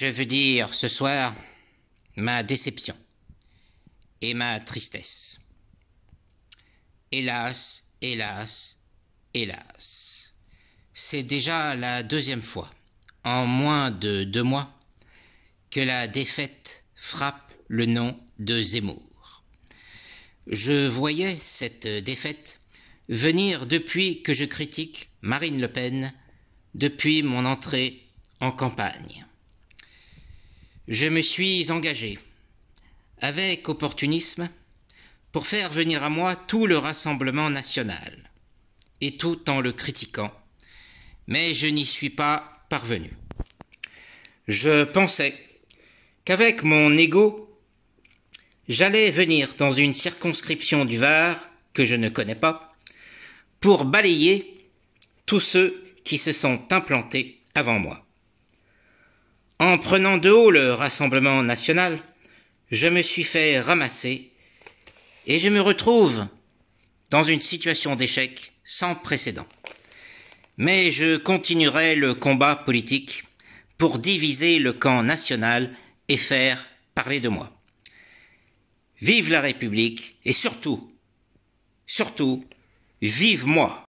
Je veux dire ce soir ma déception et ma tristesse. Hélas, hélas, hélas. C'est déjà la deuxième fois, en moins de deux mois, que la défaite frappe le nom de Zemmour. Je voyais cette défaite venir depuis que je critique Marine Le Pen, depuis mon entrée en campagne. Je me suis engagé, avec opportunisme, pour faire venir à moi tout le Rassemblement national, et tout en le critiquant, mais je n'y suis pas parvenu. Je pensais qu'avec mon ego, j'allais venir dans une circonscription du Var que je ne connais pas, pour balayer tous ceux qui se sont implantés avant moi. En prenant de haut le Rassemblement national, je me suis fait ramasser et je me retrouve dans une situation d'échec sans précédent. Mais je continuerai le combat politique pour diviser le camp national et faire parler de moi. Vive la République et surtout, surtout, vive moi